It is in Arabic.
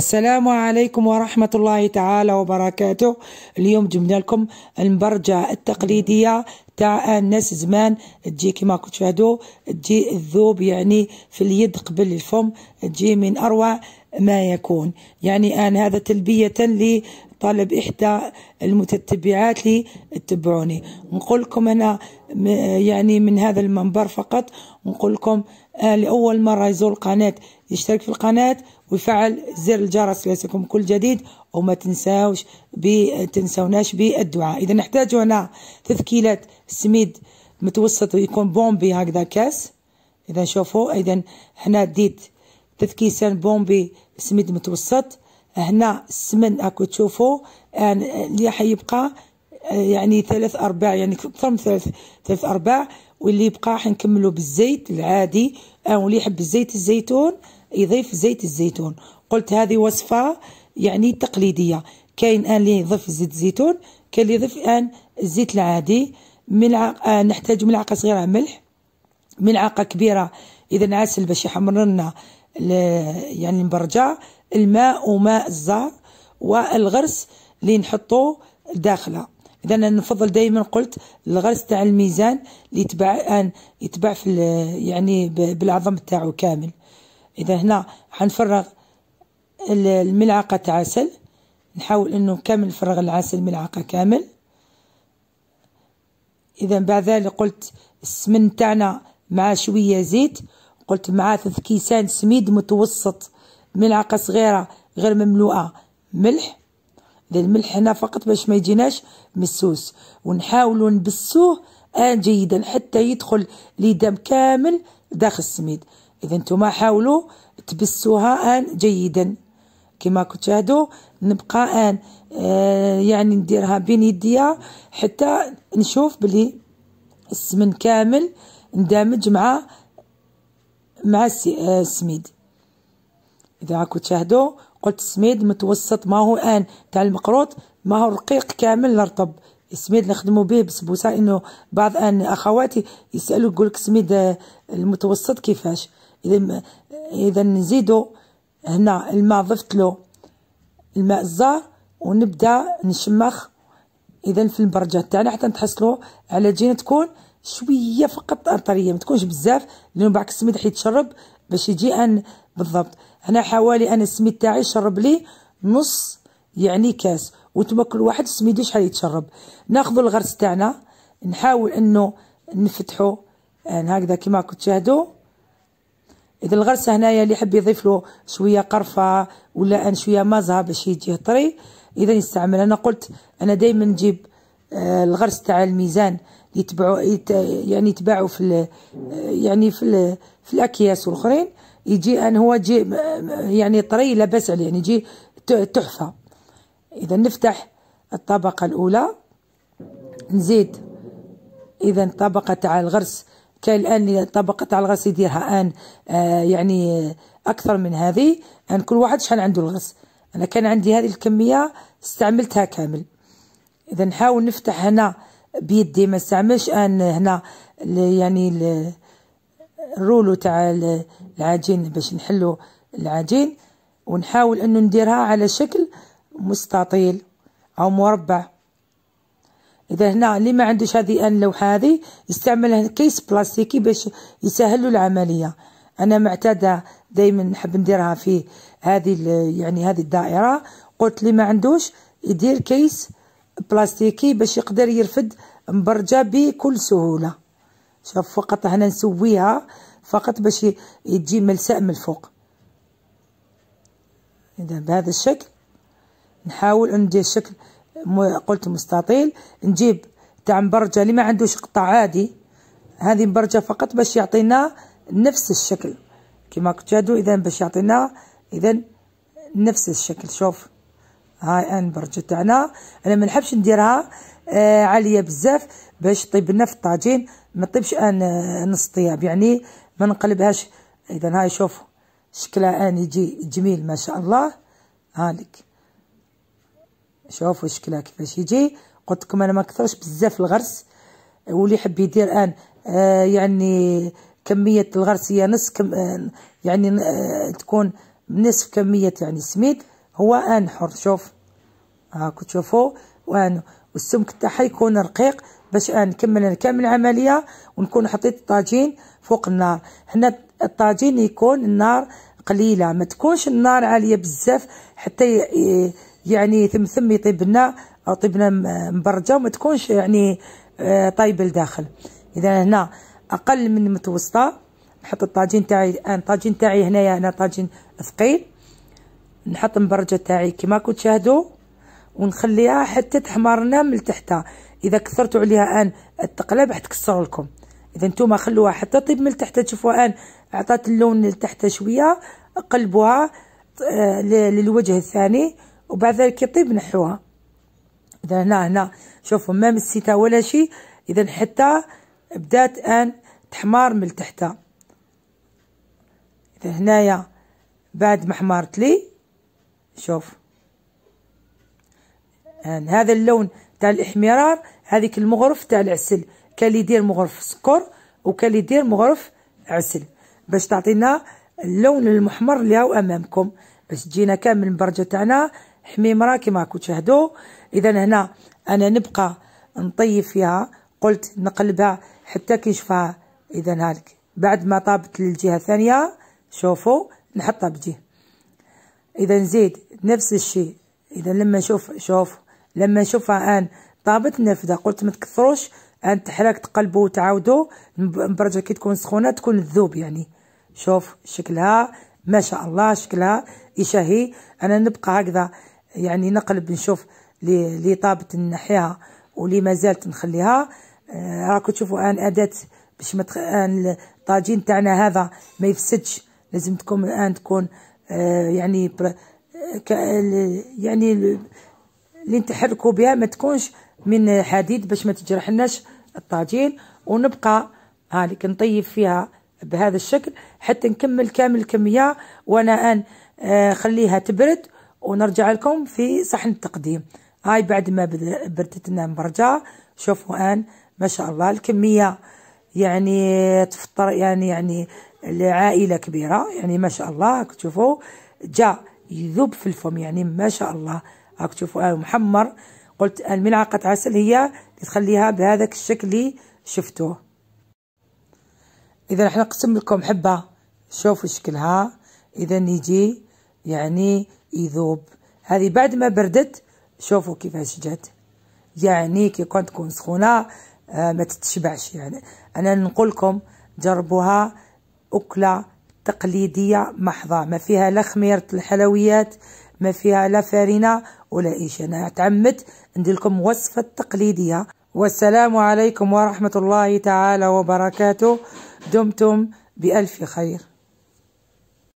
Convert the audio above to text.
السلام عليكم ورحمة الله تعالى وبركاته اليوم جبنا لكم المبرجة التقليدية تاع الناس زمان تجي كما كنت تشاهدوا تجي الذوب يعني في اليد قبل الفم تجي من أروع ما يكون يعني أنا هذا تلبية لطلب إحدى المتتبعات لي اتبعوني نقول لكم أنا يعني من هذا المنبر فقط نقول لكم آه، لأول مرة يزور قناة يشترك في القناة ويفعل زر الجرس ليصلكم كل جديد وما تنساوش تنسوناش بالدعاء إذا نحتاج هنا تذكيلة سميد متوسط يكون بومبي هكذا كاس إذا شوفوا إذا هنا ديت تذكيسان بومبي سميد متوسط هنا السمن اكو تشوفوا يعني اللي حيبقى آه، يعني ثلاث ارباع يعني اكثر من ثلاث ثلاث ارباع واللي يبقى حنكملو بالزيت العادي او آه، اللي يحب الزيت الزيتون يضيف زيت الزيتون قلت هذه وصفة يعني تقليدية كاين الان اللي يضيف زيت الزيتون كاين اللي يضيف الان الزيت العادي ملعقة آه، نحتاج ملعقة صغيرة ملح ملعقة كبيرة إذا عسل باش يحمر لنا يعني المبرجة الماء وماء الزهر والغرس اللي نحطو داخله اذا انا نفضل دائما قلت الغرس تاع الميزان اللي يتبع الان يتبع في يعني بالعظم تاعو كامل اذا هنا حنفرغ الملعقه تاع عسل نحاول انه كامل نفرغ العسل ملعقه كامل اذا بعد ذلك قلت السمن تاعنا مع شويه زيت قلت مع ثلث كيسان سميد متوسط ملعقه صغيره غير مملوءه ملح اذا الملح هنا فقط باش ما يجيناش مسوس ونحاولوا نبسوه آن جيدا حتى يدخل ليدام كامل داخل السميد إذا نتوما حاولوا تبسوها آن جيدا كما كنت تشاهدوا نبقى آن آه يعني نديرها بين يديا حتى نشوف بلي السمن كامل ندمج مع مع آه، السميد إذا راكم تشاهدوا قلت السميد متوسط ما هو آن تاع المقروط ما هو رقيق كامل نرطب السميد نخدمو به بسبوسه انه بعض ان اخواتي يسالوا يقولك السميد آه، المتوسط كيفاش اذا نزيدو هنا الماء ضفت له الماء الزار ونبدا نشمخ اذا في البرجه تاعنا حتى نتحصلوا على جينه تكون شويه فقط طريه ما تكونش بزاف لانه بعك السميد حيتشرب باش يجي ان بالضبط هنا حوالي انا السميد تاعي شرب لي نص يعني كاس وتما كل واحد السميد شحال يتشرب ناخذ الغرس تاعنا نحاول انه نفتحو يعني هكذا كما كنت تشاهدوا اذا الغرسه هنايا اللي يحب يضيف له شويه قرفه ولا ان شويه مازه باش يجي طري اذا يستعمل انا قلت انا دائما نجيب آه، الغرس تاع الميزان يتبعوا يعني يتباعوا في آه، يعني في في الاكياس والاخرين يجي ان هو يجي آه، يعني طري لا باس عليه يعني يجي تحفه اذا نفتح الطبقه الاولى نزيد اذا الطبقه تاع الغرس كاين الان طبقه تاع الغاز يديرها ان آه، يعني اكثر من هذه ان كل واحد شحال عنده الغاز انا كان عندي هذه الكميه استعملتها كامل اذا نحاول نفتح هنا بيدي ما استعملش ان هنا يعني الرولو تاع العجين باش نحلو العجين ونحاول انه نديرها على شكل مستطيل او مربع اذا هنا اللي ما عندوش هذه اللوحه هذه يستعمل كيس بلاستيكي باش يسهل العمليه انا معتاده دائما نحب نديرها في هذه يعني هذه الدائره قلت لي ما عندوش يدير كيس بلاستيكي باش يقدر يرفد مبرجه بكل سهوله شوف فقط هنا نسويها فقط باش تجي ملساء من الفوق اذا بهذا الشكل نحاول ندير الشكل قلت مستطيل نجيب تاع مبرجة اللي ما عندوش قطع عادي هذه مبرجة فقط باش يعطينا نفس الشكل كما تشاهدوا اذا باش يعطينا اذا نفس الشكل شوف هاي ان برجة تاعنا انا ما نحبش نديرها آه عالية بزاف باش طيب لنا في الطاجين ما طيبش ان آه نص طياب يعني ما نقلبهاش اذا هاي شوفوا شكلها ان يجي جميل ما شاء الله هالك شوفوا شكلها كيفاش يجي قلت لكم انا ما كثرش بزاف الغرس واللي يحب يدير ان آه يعني كميه الغرس هي نص كم آه، يعني آه تكون نصف كميه يعني سميد هو ان حر شوف هاكو تشوفوا وان والسمك تاعها يكون رقيق باش نكمل كامل العمليه ونكون حطيت الطاجين فوق النار هنا الطاجين يكون النار قليله ما تكونش النار عاليه بزاف حتى ي... يعني ثمثم لنا او طيب لنا مبرجه وما تكونش يعني آه، طايبه لداخل اذا هنا اقل من متوسطه نحط الطاجين تاعي الان آه، الطاجين تاعي هنايا انا طاجين ثقيل نحط المبرجه تاعي كما كنت تشاهدوا ونخليها حتى تحمرنا من تحتها اذا كثرتوا عليها الان التقلب راح تكسروا لكم اذا نتوما خلوها حتى طيب من تحتها تشوفوا الان عطات اللون لتحت شويه قلبوها آه، للوجه الثاني وبعد ذلك يطيب نحوها اذا هنا هنا شوفوا ما مسيتها ولا شيء اذا حتى بدات ان تحمر من تحتها اذا هنايا بعد ما حمرت لي شوف يعني هذا اللون تاع الاحمرار هذيك المغرف تاع العسل كان اللي يدير مغرف سكر وكان اللي يدير مغرف عسل باش تعطينا اللون المحمر اللي هو امامكم باش تجينا كامل البرجه تاعنا حميمره كما راكم تشاهدوا اذا هنا انا نبقى نطيب فيها قلت نقلبها حتى كي نشوفها اذا هالك بعد ما طابت للجهه الثانيه شوفوا نحطها بجهه اذا نزيد نفس الشيء اذا لما نشوف شوف لما نشوفها ان طابت نفذه قلت ما تكثروش ان تحرك تقلبوا وتعاودوا مبرجه كي تكون سخونه تكون تذوب يعني شوف شكلها ما شاء الله شكلها يشهي انا نبقى هكذا يعني نقلب نشوف لي طابت نحيها ولي ما زالت نخليها آه، راكم تشوفوا ان اداه باش ما ان الطاجين تاعنا هذا ما يفسدش لازم تكون الان تكون آه، يعني بر... يعني اللي نتحركوا بها ما تكونش من حديد باش ما تجرحناش الطاجين ونبقى هالك نطيب فيها بهذا الشكل حتى نكمل كامل الكميه وانا ان آه، خليها تبرد ونرجع لكم في صحن التقديم هاي بعد ما بردتنا مبرجه شوفوا الآن ما شاء الله الكمية يعني تفطر يعني يعني لعائلة كبيرة يعني ما شاء الله راك تشوفوا جا يذوب في الفم يعني ما شاء الله راك تشوفوا آه محمر قلت الملعقة عسل هي اللي تخليها بهذاك الشكل اللي شفتوه إذا راح نقسم لكم حبة شوفوا شكلها إذا يجي يعني يذوب هذه بعد ما بردت شوفوا كيفاش جات يعني كي كون تكون سخونه آه ما تتشبعش يعني انا نقول لكم جربوها اكله تقليديه محضه ما فيها لا خميره الحلويات ما فيها لا فارينه ولا ايش انا تعمدت ندير لكم وصفه تقليديه والسلام عليكم ورحمه الله تعالى وبركاته دمتم بالف خير